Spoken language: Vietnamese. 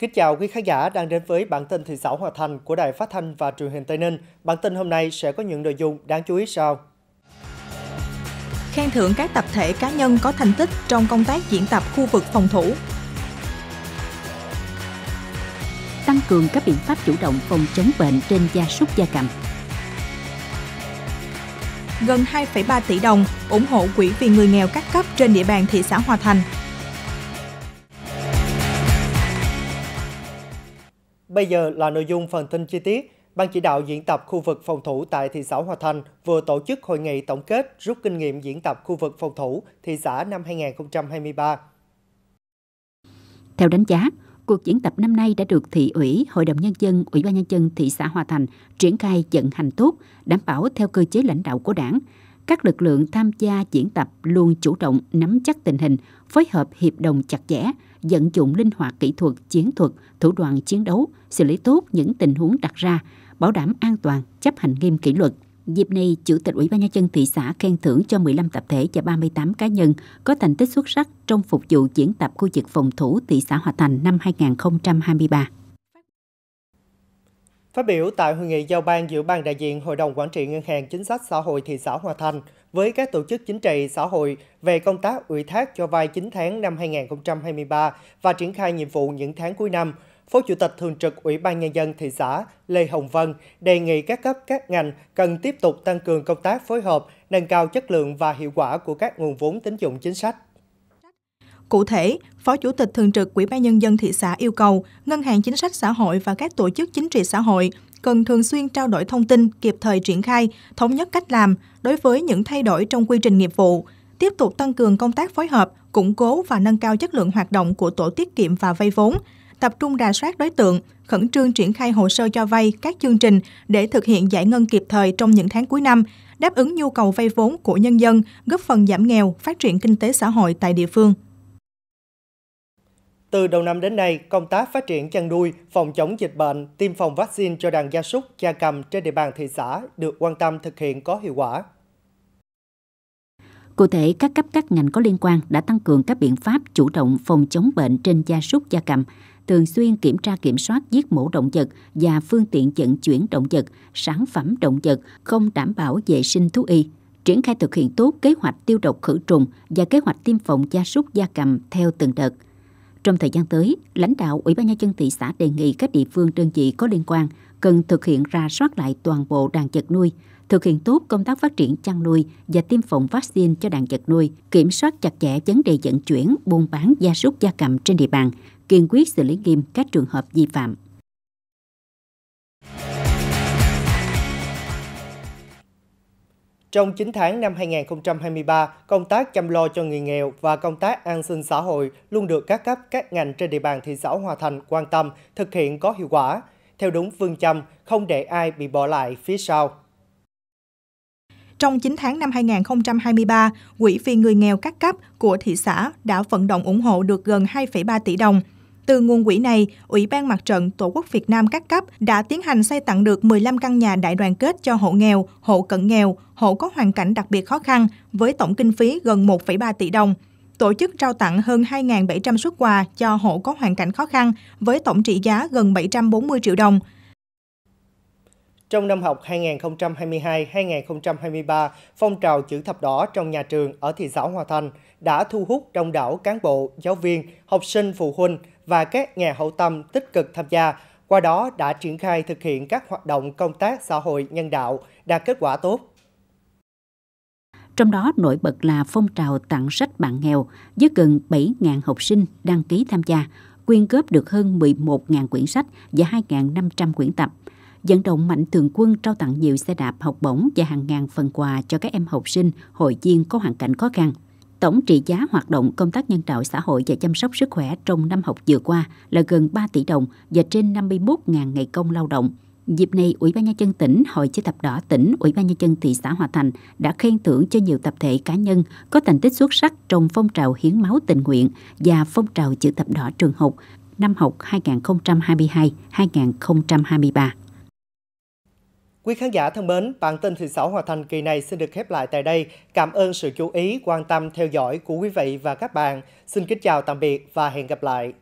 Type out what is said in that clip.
Kính chào quý khán giả đang đến với bản tin thị xã Hòa Thành của Đài Phát thanh và Truyền hình Tây Ninh. Bản tin hôm nay sẽ có những nội dung đáng chú ý sau. Khen thưởng các tập thể cá nhân có thành tích trong công tác diễn tập khu vực phòng thủ. Tăng cường các biện pháp chủ động phòng chống bệnh trên gia súc gia cầm. Gần 2,3 tỷ đồng ủng hộ quỹ vì người nghèo các cấp trên địa bàn thị xã Hòa Thành Bây giờ là nội dung phần tin chi tiết. Ban chỉ đạo diễn tập khu vực phòng thủ tại thị xã Hòa Thành vừa tổ chức hội nghị tổng kết rút kinh nghiệm diễn tập khu vực phòng thủ thị xã năm 2023. Theo đánh giá, cuộc diễn tập năm nay đã được thị ủy, hội đồng nhân dân, ủy ban nhân dân thị xã Hòa Thành triển khai vận hành tốt, đảm bảo theo cơ chế lãnh đạo của đảng, các lực lượng tham gia diễn tập luôn chủ động nắm chắc tình hình, phối hợp hiệp đồng chặt chẽ, vận dụng linh hoạt kỹ thuật, chiến thuật, thủ đoạn chiến đấu, xử lý tốt những tình huống đặt ra, bảo đảm an toàn, chấp hành nghiêm kỷ luật. Dịp này, Chủ tịch Ủy ban Nhân dân thị xã khen thưởng cho 15 tập thể và 38 cá nhân có thành tích xuất sắc trong phục vụ diễn tập khu vực phòng thủ thị xã Hòa Thành năm 2023. Phát biểu tại hội nghị giao ban giữa Ban đại diện Hội đồng Quản trị Ngân hàng Chính sách Xã hội thị xã Hòa Thành với các tổ chức chính trị xã hội về công tác ủy thác cho vay 9 tháng năm 2023 và triển khai nhiệm vụ những tháng cuối năm, Phó Chủ tịch Thường trực Ủy ban Nhân dân thị xã Lê Hồng Vân đề nghị các cấp các ngành cần tiếp tục tăng cường công tác phối hợp, nâng cao chất lượng và hiệu quả của các nguồn vốn tín dụng chính sách. Cụ thể, Phó Chủ tịch Thường trực Ủy ban Nhân dân thị xã yêu cầu Ngân hàng Chính sách Xã hội và các tổ chức chính trị xã hội cần thường xuyên trao đổi thông tin, kịp thời triển khai, thống nhất cách làm đối với những thay đổi trong quy trình nghiệp vụ, tiếp tục tăng cường công tác phối hợp, củng cố và nâng cao chất lượng hoạt động của tổ tiết kiệm và vay vốn, tập trung rà soát đối tượng, khẩn trương triển khai hồ sơ cho vay các chương trình để thực hiện giải ngân kịp thời trong những tháng cuối năm, đáp ứng nhu cầu vay vốn của nhân dân, góp phần giảm nghèo, phát triển kinh tế xã hội tại địa phương. Từ đầu năm đến nay, công tác phát triển chăn nuôi, phòng chống dịch bệnh, tiêm phòng vaccine cho đàn gia súc, gia cầm trên địa bàn thị xã được quan tâm thực hiện có hiệu quả. Cụ thể, các cấp các ngành có liên quan đã tăng cường các biện pháp chủ động phòng chống bệnh trên gia súc gia cầm, thường xuyên kiểm tra kiểm soát giết mổ động vật và phương tiện vận chuyển động vật, sản phẩm động vật không đảm bảo vệ sinh thú y, triển khai thực hiện tốt kế hoạch tiêu độc khử trùng và kế hoạch tiêm phòng gia súc gia cầm theo từng đợt – trong thời gian tới, lãnh đạo Ủy ban nhân dân thị xã đề nghị các địa phương đơn vị có liên quan cần thực hiện ra soát lại toàn bộ đàn vật nuôi, thực hiện tốt công tác phát triển chăn nuôi và tiêm phòng vaccine cho đàn vật nuôi, kiểm soát chặt chẽ vấn đề vận chuyển, buôn bán gia súc gia cầm trên địa bàn, kiên quyết xử lý nghiêm các trường hợp vi phạm. Trong 9 tháng năm 2023, công tác chăm lo cho người nghèo và công tác an sinh xã hội luôn được các cấp các ngành trên địa bàn thị xã Hòa Thành quan tâm, thực hiện có hiệu quả, theo đúng phương châm không để ai bị bỏ lại phía sau. Trong 9 tháng năm 2023, Quỹ vì người nghèo các cấp của thị xã đã vận động ủng hộ được gần 2,3 tỷ đồng – từ nguồn quỹ này, Ủy ban Mặt trận Tổ quốc Việt Nam các cấp đã tiến hành xây tặng được 15 căn nhà đại đoàn kết cho hộ nghèo, hộ cận nghèo, hộ có hoàn cảnh đặc biệt khó khăn với tổng kinh phí gần 1,3 tỷ đồng tổ chức trao tặng hơn 2.700 xuất quà cho hộ có hoàn cảnh khó khăn với tổng trị giá gần 740 triệu đồng. Trong năm học 2022-2023, phong trào chữ thập đỏ trong nhà trường ở thị xã Hòa Thành đã thu hút đông đảo cán bộ, giáo viên, học sinh, phụ huynh và các nhà hậu tâm tích cực tham gia, qua đó đã triển khai thực hiện các hoạt động công tác xã hội nhân đạo đạt kết quả tốt. Trong đó nổi bật là phong trào tặng sách bạn nghèo với gần 7.000 học sinh đăng ký tham gia, quyên góp được hơn 11.000 quyển sách và 2.500 quyển tập – vận động mạnh thường quân trao tặng nhiều xe đạp học bổng và hàng ngàn phần quà cho các em học sinh, hội viên có hoàn cảnh khó khăn. Tổng trị giá hoạt động công tác nhân đạo xã hội và chăm sóc sức khỏe trong năm học vừa qua là gần 3 tỷ đồng và trên 51.000 ngày công lao động. Dịp này, Ủy ban Nhân dân tỉnh, Hội chữ thập đỏ tỉnh, Ủy ban Nhân dân thị xã Hòa Thành đã khen thưởng cho nhiều tập thể cá nhân có thành tích xuất sắc trong phong trào hiến máu tình nguyện và phong trào chữ thập đỏ trường học năm học 2022-2023. Quý khán giả thân mến, bản tin thị xã Hòa Thành kỳ này xin được khép lại tại đây. Cảm ơn sự chú ý, quan tâm, theo dõi của quý vị và các bạn. Xin kính chào tạm biệt và hẹn gặp lại.